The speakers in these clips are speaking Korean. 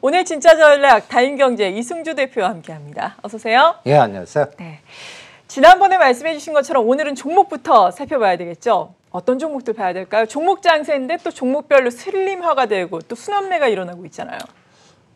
오늘 진짜 전략 다인경제 이승주 대표와 함께합니다. 어서 오세요. 예, 안녕하세요. 네. 지난번에 말씀해 주신 것처럼 오늘은 종목부터 살펴봐야 되겠죠. 어떤 종목들 봐야 될까요? 종목 장세인데 또 종목별로 슬림화가 되고 또 순환매가 일어나고 있잖아요.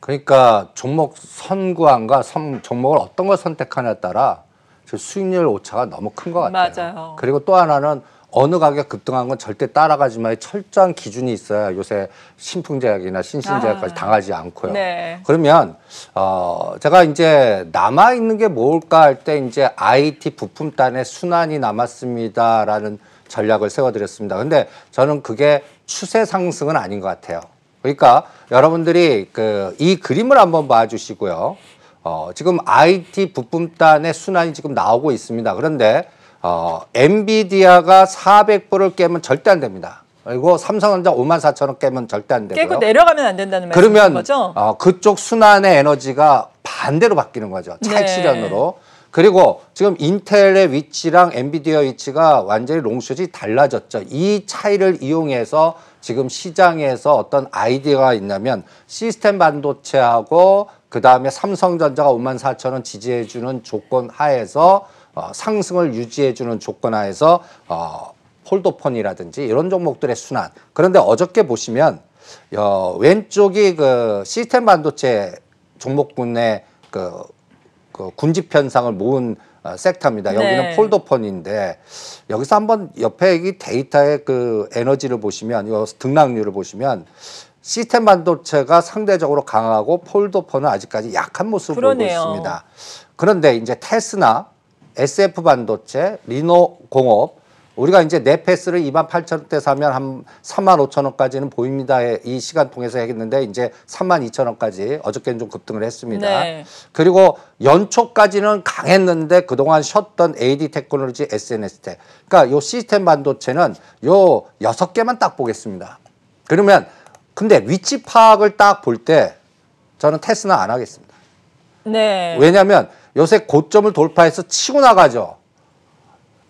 그러니까 종목 선구안과 선, 종목을 어떤 걸 선택하냐에 따라 수익률 오차가 너무 큰 것 같아요. 맞아요. 그리고 또 하나는 어느 가격 급등한 건 절대 따라가지 마의 철저한 기준이 있어야 요새 신풍제약이나 신신제약까지 아. 당하지 않고요. 네. 그러면 어 제가 이제 남아 있는 게 뭘까 할 때 이제 IT 부품단의 순환이 남았습니다라는 전략을 세워드렸습니다. 근데 저는 그게 추세 상승은 아닌 것 같아요. 그러니까 여러분들이 그 이 그림을 한번 봐주시고요. 어 지금 IT 부품단의 순환이 지금 나오고 있습니다. 그런데 어, 엔비디아가 400불을 깨면 절대 안 됩니다. 그리고 삼성전자 5만 4천 원 깨면 절대 안 되고요. 깨고 내려가면 안 된다는 말씀인 그러면, 어, 그쪽 순환의 에너지가 반대로 바뀌는 거죠. 차익 실현으로. 네. 그리고 지금 인텔의 위치랑 엔비디아 위치가 완전히 롱숏이 달라졌죠. 이 차이를 이용해서 지금 시장에서 어떤 아이디어가 있냐면 시스템 반도체하고 그다음에 삼성전자가 5만 4천 원 지지해 주는 조건 하에서 어, 상승을 유지해주는 조건 하에서 어, 폴더폰이라든지 이런 종목들의 순환. 그런데 어저께 보시면 어, 왼쪽이 그 시스템 반도체 종목군의 그, 그 군집 현상을 모은 어, 섹터입니다. 여기는 네. 폴더폰인데 여기서 한번 옆에 이 데이터의 그 에너지를 보시면 이 등락률을 보시면 시스템 반도체가 상대적으로 강하고 폴더폰은 아직까지 약한 모습을 그러네요. 보고 있습니다. 그런데 이제 테스나 SF 반도체, 리노 공업, 우리가 이제 네패스를 2만 8천 원대 사면 한 3만 5천 원까지는 보입니다. 이 시간 통해서 했는데 이제 3만 2천 원까지 어저께는 좀 급등을 했습니다. 네. 그리고 연초까지는 강했는데 그동안 쉬었던 AD 테크놀로지 s n s 테 그러니까 요 시스템 반도체는 요 여섯 개만 딱 보겠습니다. 그러면 근데 위치 파악을 딱 볼 때 저는 테스나 안 하겠습니다. 네. 왜냐하면 요새 고점을 돌파해서 치고 나가죠.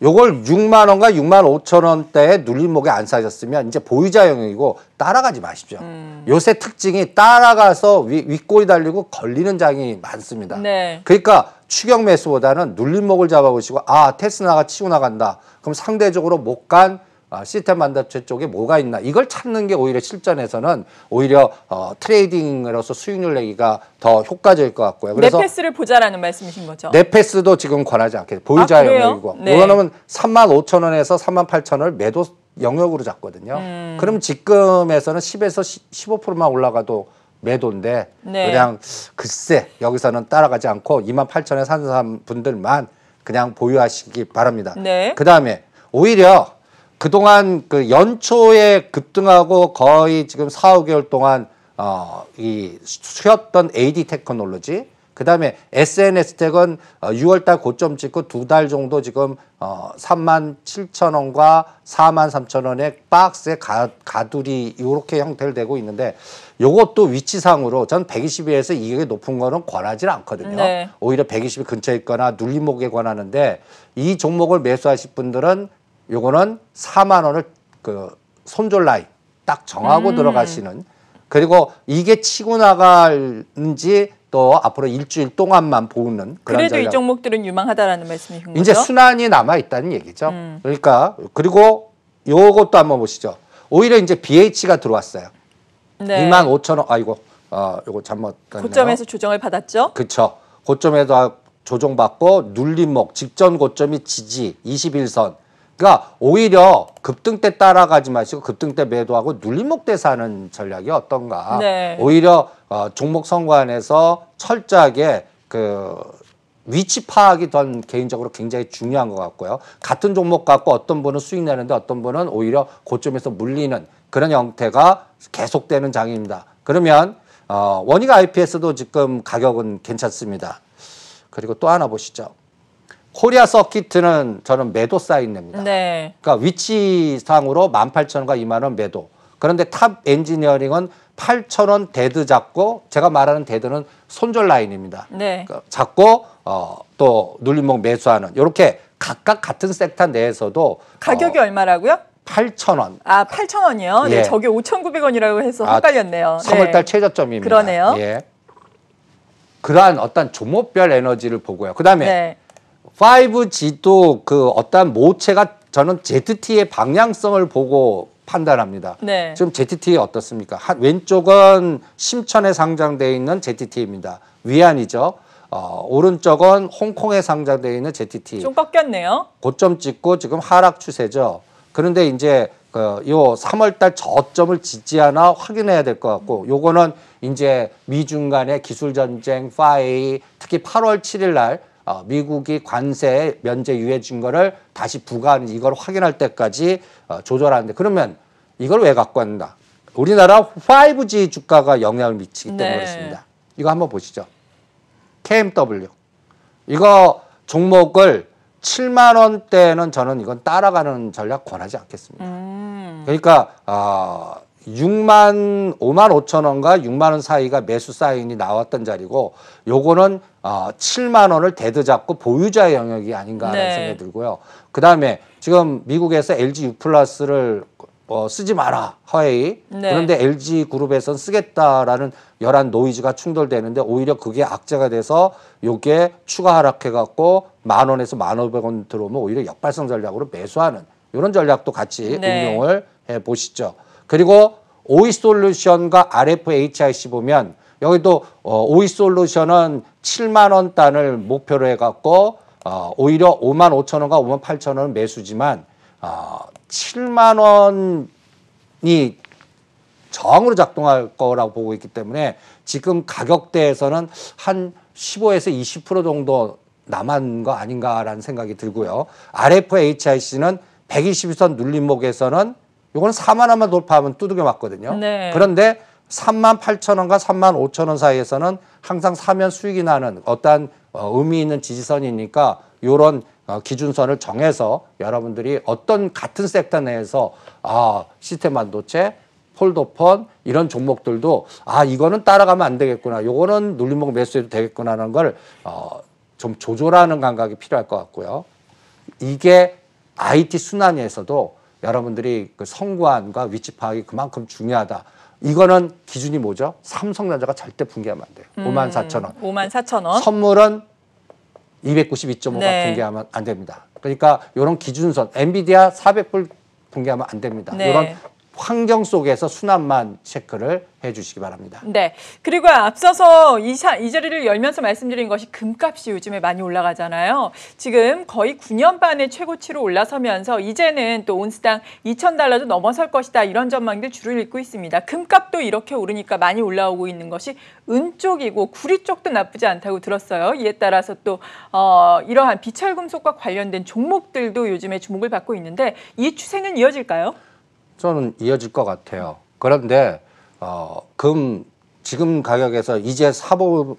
요걸 6만 원과 6만 5천 원대에 눌림목에 안 사셨으면 이제 보유자 영역이고 따라가지 마십시오. 음. 요새 특징이 따라가서 위, 윗골이 달리고 걸리는 장이 많습니다. 네. 그러니까 추격 매수보다는 눌림목을 잡아보시고 아 테스나가 치고 나간다. 그럼 상대적으로 못간 아, 시스템 반도체 쪽에 뭐가 있나 이걸 찾는 게 오히려 실전에서는 오히려 어, 트레이딩으로서 수익률 내기가 더 효과적일 것 같고요. 그래서 네패스를 보자라는 말씀이신 거죠. 네패스도 지금 권하지 않겠죠. 보유자 아, 영역이고. 네. 왜냐하면 3만 5천 원에서 3만 8천 원을 매도 영역으로 잡거든요. 음. 그럼 지금에서는 10에서 15%만 올라가도 매도인데 네. 그냥 글쎄 여기서는 따라가지 않고 2만 8천에 산 분들만 그냥 보유하시기 바랍니다. 네. 그 다음에 오히려 그동안 그 연초에 급등하고 거의 지금 4, 5개월 동안 어, 이 쉬었던 AD 테크놀로지 그 다음에 SNS 텍은 어 6월달 고점 찍고 두 달 정도 지금 어, 3만 7천 원과 4만 3천 원의 박스의 가, 가두리 이렇게 형태를 되고 있는데 요것도 위치상으로 전 120에서 이게 높은 거는 권하지 않거든요. 네. 오히려 120 근처에 있거나 눌림목에 권하는데 이 종목을 매수하실 분들은 요거는 4만 원을 그 손절 라인 딱 정하고 음. 들어가시는 그리고 이게 치고 나갈는지 또 앞으로 일주일 동안만 보는 그런 그래도 전략. 이 종목들은 유망하다라는 말씀이신 거죠? 이제 순환이 남아 있다는 얘기죠. 음. 그러니까 그리고 요것도 한번 보시죠. 오히려 이제 BH가 들어왔어요. 네. 2만 5천 원. 아이고, 어, 요거 잘못. 고점에서 조정을 받았죠? 그렇죠. 고점에서 조정받고 눌림목 직전 고점이 지지 21선 그러니까 오히려 급등 때 따라가지 마시고 급등 때 매도하고 눌림목 대 사는 전략이 어떤가. 네. 오히려 어, 종목 선관에서 철저하게 그 위치 파악이 전 개인적으로 굉장히 중요한 것 같고요. 같은 종목 갖고 어떤 분은 수익 내는데 어떤 분은 오히려 고점에서 물리는 그런 형태가 계속되는 장입니다. 그러면 어, 원익 IPS도 지금 가격은 괜찮습니다. 그리고 또 하나 보시죠. 코리아 서킷은 저는 매도 사인냅니다. 네. 그러니까 위치상으로 18,000원과 2만 원 매도. 그런데 탑 엔지니어링은 8,000원 데드 잡고 제가 말하는 데드는 손절 라인입니다. 네. 그러니까 잡고 어, 또 눌림목 매수하는 이렇게 각각 같은 섹터 내에서도 가격이 어, 얼마라고요? 8,000원. 아, 8,000원이요? 예. 아, 네, 저게 5,900원이라고 해서 헷갈렸네요. 아, 3월 달 네. 최저점입니다. 그러네요. 예. 그러한 어떤 종목별 에너지를 보고요. 그다음에 네. 5G도 그 어떠한 모체가 저는 ZT의 방향성을 보고 판단합니다. 네. 지금 ZT 어떻습니까? 한, 왼쪽은 심천에 상장돼 있는 ZT입니다. 위안이죠. 어, 오른쪽은 홍콩에 상장돼 있는 ZT. 좀 꺾였네요. 고점 찍고 지금 하락 추세죠. 그런데 이제 그 요 3월 달 저점을 짓지 않아 확인해야 될 것 같고 요거는 이제 미중 간의 기술 전쟁 파이 특히 8월 7일 날 어, 미국이 관세 면제 유예 증거를 다시 부과하는 이걸 확인할 때까지 어, 조절하는데 그러면 이걸 왜 갖고 왔는가 우리나라 5G 주가가 영향을 미치기 네. 때문에 네. 그렇습니다. 이거 한번 보시죠. KMW. 이거 종목을 7만 원대는 저는 이건 따라가는 전략 권하지 않겠습니다. 음. 그러니까 어, 6만 5만 5천 원과 6만 원 사이가 매수 사인이 나왔던 자리고 요거는 어, 7만 원을 대드 잡고 보유자 의 영역이 아닌가라는 네. 생각이 들고요. 그다음에 지금 미국에서 LG U 플러스를 어, 쓰지 마라 허웨이 네. 그런데 LG 그룹에선 쓰겠다라는 열한 노이즈가 충돌되는데 오히려 그게 악재가 돼서 요게 추가 하락해갖고 만 원에서 만 오백 원 들어오면 오히려 역발상 전략으로 매수하는 이런 전략도 같이 네. 응용을 해 보시죠. 그리고 오이 e 솔루션과 RFHIC 보면 여기도 오이 어, e 솔루션은 7만 원 단을 목표로 해갖고 어, 오히려 5만 5천 원과 5만 8천 원 매수지만 7만 어, 원이 저항으로 작동할 거라고 보고 있기 때문에 지금 가격대에서는 한 15에서 20% 정도 남은 거 아닌가라는 생각이 들고요. RFHIC는 120선 눌림목에서는 요거는 4만 원만 돌파하면 두둑겨 맞거든요. 네. 그런데 3만 8천 원과 3만 5천 원 사이에서는 항상 사면 수익이 나는 어떠한 어, 의미 있는 지지선이니까 요런 어, 기준선을 정해서 여러분들이 어떤 같은 섹터 내에서 아 시스템 반도체 폴더폰 이런 종목들도 아 이거는 따라가면 안 되겠구나 요거는 눌림목 매수해도 되겠구나하는 걸좀 어, 조절하는 감각이 필요할 것 같고요 이게 IT 순환에서도 여러분들이 그 성관과 위치 파악이 그만큼 중요하다. 이거는 기준이 뭐죠? 삼성 전자가 절대 붕괴하면 안 돼요. 음, 5만 4천 원. 5만 4천 원. 선물은 292.5가 네. 붕괴하면 안 됩니다. 그러니까 이런 기준선 엔비디아 400불 붕괴하면 안 됩니다. 네. 이런 환경 속에서 수납만 체크를 해주시기 바랍니다. 네. 그리고 앞서서 이, 샤, 이 자리를 열면서 말씀드린 것이 금값이 요즘에 많이 올라가잖아요. 지금 거의 9년 반의 최고치로 올라서면서 이제는 또 온스당 2,000달러도 넘어설 것이다 이런 전망들 줄을 잇고 있습니다. 금값도 이렇게 오르니까 많이 올라오고 있는 것이 은 쪽이고 구리 쪽도 나쁘지 않다고 들었어요. 이에 따라서 또 어, 이러한 비철금속과 관련된 종목들도 요즘에 주목을 받고 있는데 이 추세는 이어질까요? 저는 이어질 것 같아요. 그런데 어, 금 지금 가격에서 이제 사보면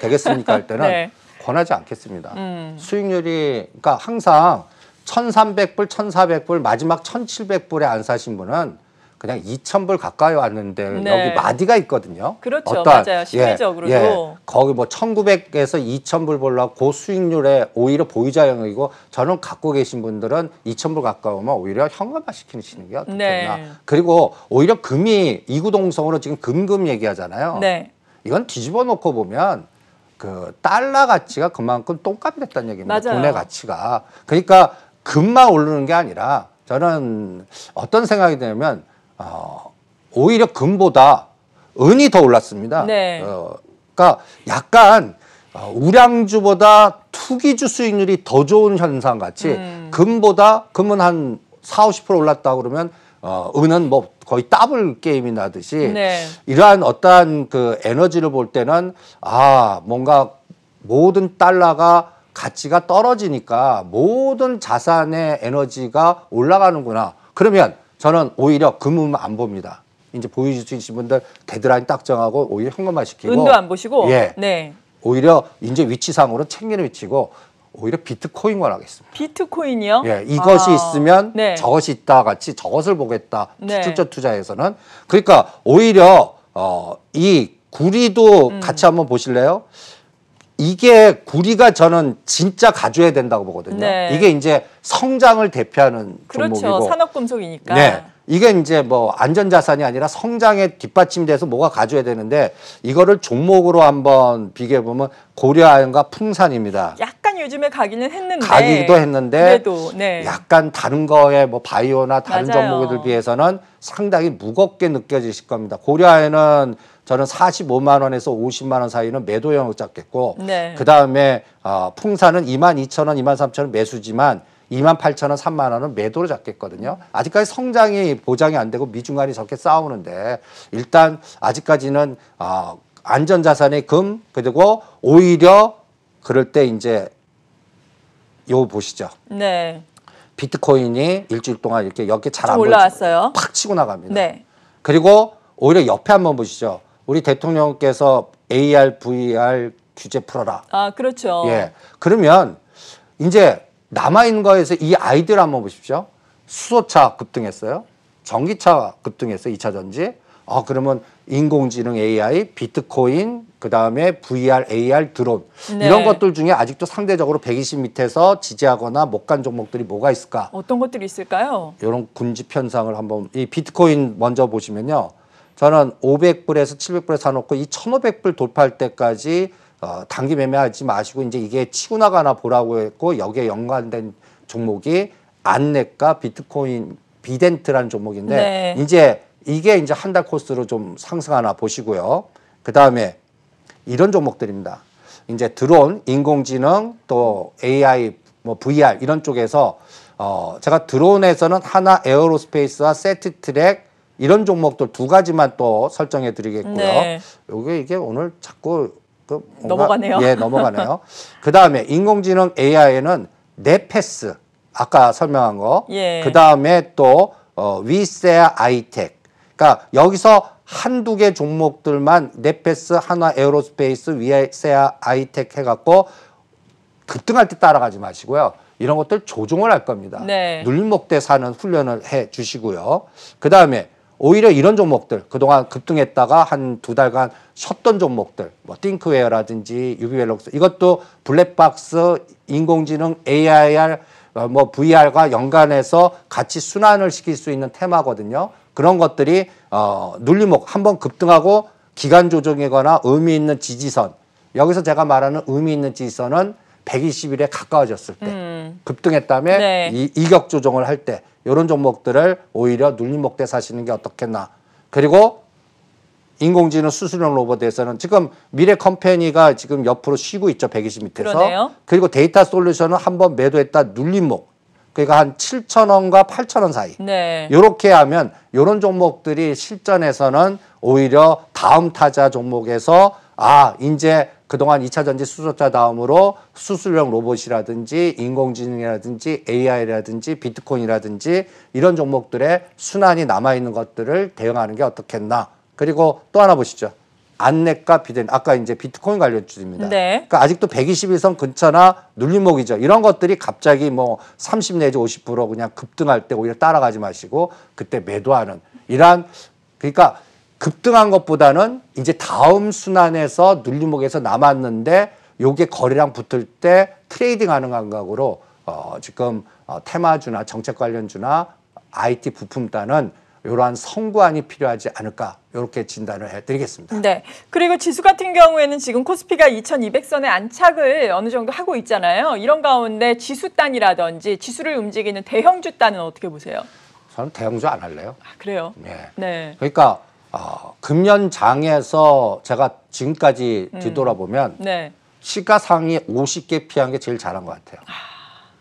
되겠습니까 할 때는 네. 권하지 않겠습니다. 음. 수익률이 그러니까 항상 1 3 0 0불1 4 0 0불 마지막 1 7 0 0 불에안 사신 분은 그냥 2,000불 가까이 왔는데 네. 여기 마디가 있거든요. 그렇죠. 어떤 맞아요. 예, 심리적으로도. 예, 예. 거기 뭐 1,900에서 2,000불 벌라고 그 수익률에 오히려 보이자 형이고 저는 갖고 계신 분들은 2,000불 가까이오면 오히려 현금화 시키시는 게 어떻겠나. 네. 그리고 오히려 금이 이구동성으로 지금 금금 얘기하잖아요. 네. 이건 뒤집어 놓고 보면 그 달러 가치가 그만큼 똥값이 됐다는 얘기입니다. 맞아요. 돈의 가치가. 그러니까 금만 오르는 게 아니라 저는 어떤 생각이 드냐면 어, 오히려 금보다 은이 더 올랐습니다. 네. 어, 그러니까 약간 어, 우량주보다 투기주 수익률이 더 좋은 현상 같이 음. 금보다 금은 한 4, 50% 올랐다 그러면 어, 은은 뭐 거의 더블 게임이 나듯이 네. 이러한 어떠한 그 에너지를 볼 때는 아 뭔가 모든 달러가 가치가 떨어지니까 모든 자산의 에너지가 올라가는구나. 그러면 저는 오히려 금은 안 봅니다. 이제 보여주신 분들 데드라인 딱 정하고 오히려 현금화 시키고 은도 안 보시고 예. 네. 오히려 이제 위치상으로 챙기는 위치고 오히려 비트코인 권하겠습니다. 비트코인이요? 예, 이것이 아, 있으면 네. 저것이 있다 같이 저것을 보겠다. 네. 출전 투자에서는 그러니까 오히려 어, 이 구리도 음. 같이 한번 보실래요? 이게 구리가 저는 진짜 가져야 된다고 보거든요. 네. 이게 이제 성장을 대표하는 그렇죠. 종목이고 산업금속이니까. 네. 이게 이제 뭐 안전자산이 아니라 성장에 뒷받침돼서 뭐가 가져야 되는데 이거를 종목으로 한번 비교해 보면 고려아연과 풍산입니다. 약간 요즘에 가기는 했는데 가기도 했는데 그래도, 네. 약간 다른 거에 뭐 바이오나 다른 종목들 비해서는 상당히 무겁게 느껴지실 겁니다. 고려아연은 저는 45만 원에서 50만 원 사이는 매도 영역 잡겠고 네. 그다음에 어, 풍산은 2만 2천 원, 2만 3천 원 매수지만 2만 8천 원, 3만 원은 매도로 잡겠거든요. 아직까지 성장이 보장이 안 되고 미중간이 적게 싸우는데 일단 아직까지는 어, 안전자산의 금 그리고 오히려 그럴 때 이제 요 보시죠. 네. 비트코인이 일주일 동안 이렇게 옆게 잘 안 올라왔어요. 팍 치고 나갑니다. 네. 그리고 오히려 옆에 한번 보시죠. 우리 대통령께서 AR, VR 규제 풀어라. 아, 그렇죠. 예. 그러면 이제 남아있는 거에서 이 아이들 한번 보십시오. 수소차 급등했어요. 전기차 급등했어요. 2차 전지. 어, 그러면 인공지능 AI, 비트코인, 그 다음에 VR, AR, 드론. 네. 이런 것들 중에 아직도 상대적으로 120 밑에서 지지하거나 못 간 종목들이 뭐가 있을까? 어떤 것들이 있을까요? 이런 군집 현상을 한번, 이 비트코인 먼저 보시면요. 저는 500불에서 700불에 사놓고 이 1,500불 돌파할 때까지 어, 단기 매매하지 마시고 이제 이게 치고 나가나 보라고 했고 여기에 연관된 종목이 안내가 비트코인 비덴트라는 종목인데 네. 이제 이게 이제 한 달 코스로 좀 상승하나 보시고요. 그 다음에 이런 종목들입니다. 이제 드론, 인공지능, 또 AI, 뭐 VR 이런 쪽에서 어 제가 드론에서는 하나 에어로스페이스와 세트트랙 이런 종목들 두 가지만 또 설정해 드리겠고요. 네. 요게 이게 오늘 자꾸 그 뭔가, 넘어가네요. 예, 넘어가네요. 그 다음에 인공지능 AI는 네패스 아까 설명한 거. 예. 그 다음에 또 어, 위세아 이텍 그러니까 여기서 한두 개 종목들만 네패스 하나 에어로스페이스 위세아 아이텍 해갖고 급등할 때 따라가지 마시고요. 이런 것들 조종을 할 겁니다. 네. 눌림목대 사는 훈련을 해 주시고요. 그 다음에 오히려 이런 종목들 그동안 급등했다가 한 두 달간 쉬었던 종목들 뭐 띵크웨어라든지 유비웰록스 이것도 블랙박스 인공지능 AIR 어, 뭐 VR과 연관해서 같이 순환을 시킬 수 있는 테마거든요. 그런 것들이 어 눌림목 한번 급등하고 기간 조정이거나 의미 있는 지지선 여기서 제가 말하는 의미 있는 지지선은 120일에 가까워졌을 때 음. 급등했다면 네. 이 이격 조정을 할때 이런 종목들을 오히려 눌림목대 사시는 게 어떻겠나. 그리고 인공지능 수술용 로봇에서는 지금 미래 컴퍼니가 지금 옆으로 쉬고 있죠. 1 2 0밑에서 그리고 데이터 솔루션은 한번 매도했다 눌림목. 그러니까 한 7천 원과 8천 원 사이. 네. 요렇게 하면 요런 종목들이 실전에서는 오히려 다음 타자 종목에서 아, 이제 그동안 2차 전지 수소차 다음으로 수술형 로봇이라든지 인공지능이라든지 AI라든지 비트코인이라든지 이런 종목들의 순환이 남아있는 것들을 대응하는 게 어떻겠나. 그리고 또 하나 보시죠. 안내가 비된 아까 이제 비트코인 관련 주입니다. 네. 그러니까 아직도 1 2일선 근처나 눌림목이죠. 이런 것들이 갑자기 뭐 30 내지 50% 그냥 급등할 때 오히려 따라가지 마시고 그때 매도하는 이러한 그러니까 급등한 것보다는 이제 다음 순환에서 눌림목에서 남았는데 요게 거래량 붙을 때 트레이딩 하는 감각으로 어 지금 어 테마주나 정책 관련주나 IT 부품단은 이러한 선구안이 필요하지 않을까 이렇게 진단을 해드리겠습니다. 네. 그리고 지수 같은 경우에는 지금 코스피가 2200선에 안착을 어느 정도 하고 있잖아요. 이런 가운데 지수단이라든지 지수를 움직이는 대형주단은 어떻게 보세요? 저는 대형주 안 할래요. 아, 그래요? 네. 네. 그러니까 어, 아, 금년 장에서 제가 지금까지 음. 뒤돌아보면 네. 시가상위 50개 피한 게 제일 잘한 것 같아요. 아,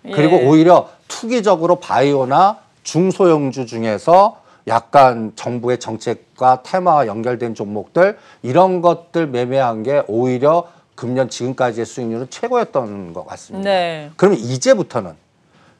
예. 그리고 오히려 투기적으로 바이오나 중소형주 중에서 약간 정부의 정책과 테마와 연결된 종목들 이런 것들 매매한 게 오히려 금년 지금까지의 수익률은 최고였던 것 같습니다. 네. 그럼 이제부터는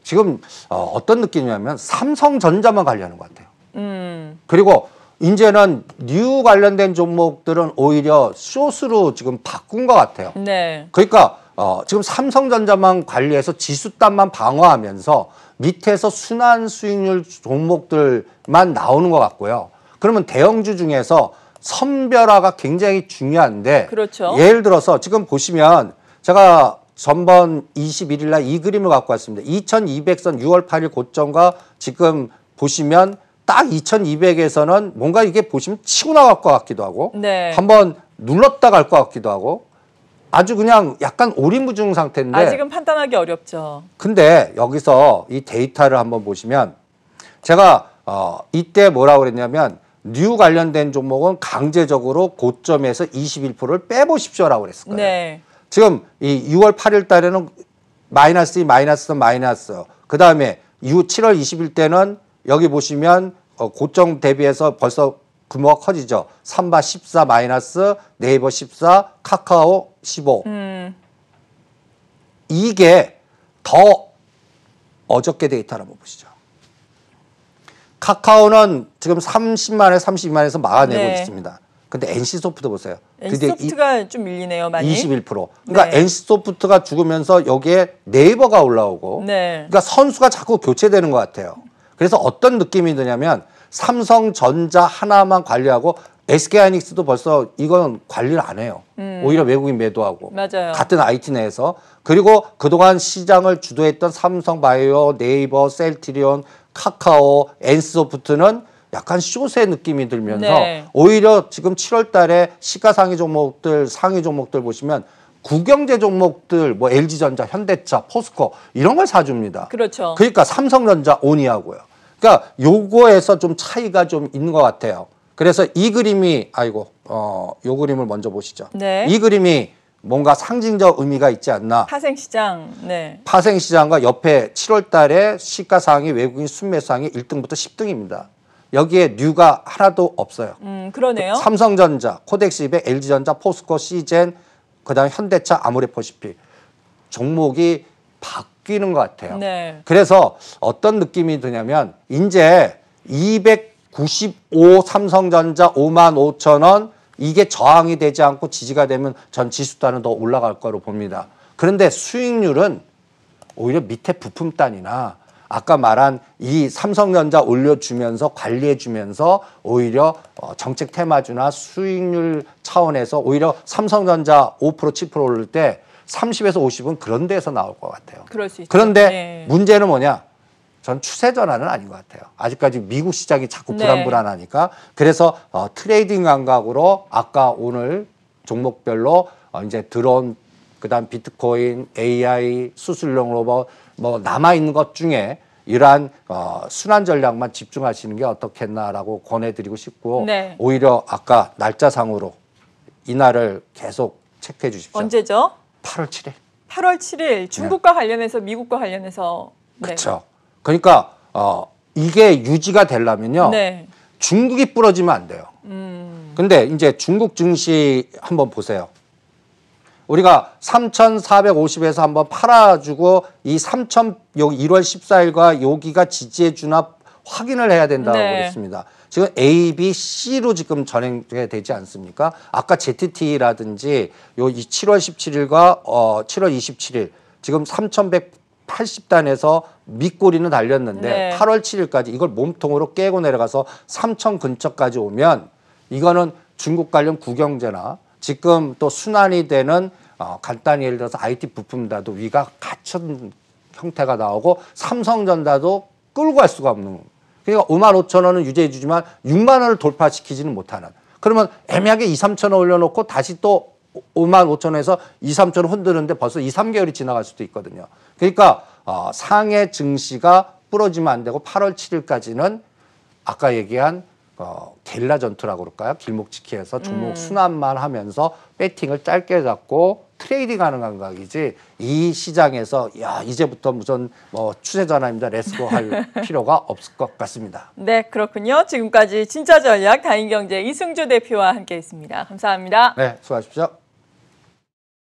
지금 어, 어떤 느낌이냐면 삼성전자만 관리하는 것 같아요. 음. 그리고 이제는 뉴 관련된 종목들은 오히려 쇼스로 지금 바꾼 것 같아요. 네. 그러니까 어, 지금 삼성전자만 관리해서 지수단만 방어하면서 밑에서 순환 수익률 종목들만 나오는 것 같고요. 그러면 대형주 중에서 선별화가 굉장히 중요한데 그렇죠. 예를 들어서 지금 보시면 제가 전번 21일 날 이 그림을 갖고 왔습니다. 2200선 6월 8일 고점과 지금 보시면 딱 2200에서는 뭔가 이게 보시면 치고 나갈 것 같기도 하고 네. 한번 눌렀다 갈 것 같기도 하고 아주 그냥 약간 오리무중 상태인데 아직은 판단하기 어렵죠. 근데 여기서 이 데이터를 한번 보시면 제가 어 이때 뭐라 고 그랬냐면 뉴 관련된 종목은 강제적으로 고점에서 21%를 빼보십시오라고 그랬을 거예요. 네. 지금 이 6월 8일 달에는 마이너스 2, 마이너스 마이너스 그 다음에 7월 20일 때는 여기 보시면 어, 고점 대비해서 벌써 규모가 커지죠. 삼바 14 마이너스 네이버 14 카카오 15. 음. 이게 더 어저께 데이터를 한번 보시죠. 카카오는 지금 30만에 32만에서 막아내고 네. 있습니다. 근데 NC 소프트 보세요. NC 소프트가 이, 좀 밀리네요, 많이. 21%. 그러니까 네. NC 소프트가 죽으면서 여기에 네이버가 올라오고, 네. 그러니까 선수가 자꾸 교체되는 것 같아요. 그래서 어떤 느낌이 드냐면 삼성전자 하나만 관리하고 SK 하이닉스도 벌써 이건 관리를 안 해요. 음. 오히려 외국인 매도하고 맞아요. 같은 IT 내에서 그리고 그동안 시장을 주도했던 삼성바이오, 네이버, 셀트리온, 카카오, 엔소프트는 스 약간 쇼세 느낌이 들면서 네. 오히려 지금 7월 달에 시가상위 종목들, 상위 종목들 보시면 국영제 종목들 뭐 LG전자, 현대차, 포스코 이런 걸 사줍니다. 그렇죠. 그러니까 삼성전자 온이하고요. 그러니까 요거에서 좀 차이가 좀 있는 것 같아요. 그래서 이 그림이 아이고 어, 요 그림을 먼저 보시죠. 네. 이 그림이 뭔가 상징적 의미가 있지 않나. 파생시장. 네. 파생시장과 옆에 7월 달에 시가상이 외국인 순매상이 1등부터 10등입니다. 여기에 뉴가 하나도 없어요. 음, 그러네요. 그 삼성전자, 코덱스입에 LG전자, 포스코, 시젠, 그다음에 현대차, 아모레퍼시픽 종목이 바꿔 바뀌는 것 같아요. 네. 그래서 어떤 느낌이 드냐면 이제 295 삼성전자 5만 5천 원 이게 저항이 되지 않고 지지가 되면 전 지수단은 더 올라갈 거로 봅니다. 그런데 수익률은 오히려 밑에 부품단이나 아까 말한 이 삼성전자 올려주면서 관리해주면서 오히려 어, 정책 테마주나 수익률 차원에서 오히려 삼성전자 5% 7% 오를 때 30에서 50은 그런 데서 나올 것 같아요. 그럴 수 있죠. 그런데 네. 문제는 뭐냐? 전 추세 전환은 아닌 것 같아요. 아직까지 미국 시장이 자꾸 네. 불안불안하니까 네. 그래서 어, 트레이딩 감각으로 아까 오늘 종목별로 어, 이제 드론 그다음 비트코인, AI, 수술용 로봇 뭐 남아 있는 것 중에 이러한 어, 순환 전략만 집중하시는 게 어떻겠나라고 권해드리고 싶고 네. 오히려 아까 날짜상으로 이날을 계속 체크해 주십시오. 언제죠? 8월 7일. 8월 7일 중국과 네. 관련해서 미국과 관련해서 그렇죠. 그러니까 어, 이게 유지가 되려면요. 네. 중국이 부러지면 안 돼요. 음. 근데 이제 중국 증시 한번 보세요. 우리가 3,450에서 한번 팔아주고 이3,000 여기 1월 14일과 여기가 지지해주나 확인을 해야 된다고 네. 그랬습니다. 지금 A, B, C로 지금 전행돼야 되지 않습니까? 아까 ZT라든지 요 7월 17일과 어 7월 27일 지금 3,180단에서 밑꼬리는 달렸는데 네. 8월 7일까지 이걸 몸통으로 깨고 내려가서 3,000 근처까지 오면 이거는 중국 관련 국영제나 지금 또 순환이 되는 어, 간단히 예를 들어서 IT 부품다도 위가 갇힌 형태가 나오고 삼성전자도 끌고 갈 수가 없는 그러니까 5만 5천 원은 유지해 주지만 6만 원을 돌파시키지는 못하는. 그러면 애매하게 2, 3천 원 올려놓고 다시 또 5만 5천 원에서 2, 3천 원 흔드는데 벌써 2, 3개월이 지나갈 수도 있거든요. 그러니까 어, 상해 증시가 부러지면 안 되고 8월 7일까지는 아까 얘기한 어, 겔라 전투라고 그럴까요? 길목지키에서 종목 음. 순환만 하면서 배팅을 짧게 잡고 트레이딩 하는 감각이지 이 시장에서 야 이제부터 무슨 뭐 추세 전환입니다 레츠고 할 필요가 없을 것 같습니다. 네 그렇군요. 지금까지 진짜 전략 다인경제 이승주 대표와 함께했습니다. 감사합니다. 네 수고하십시오.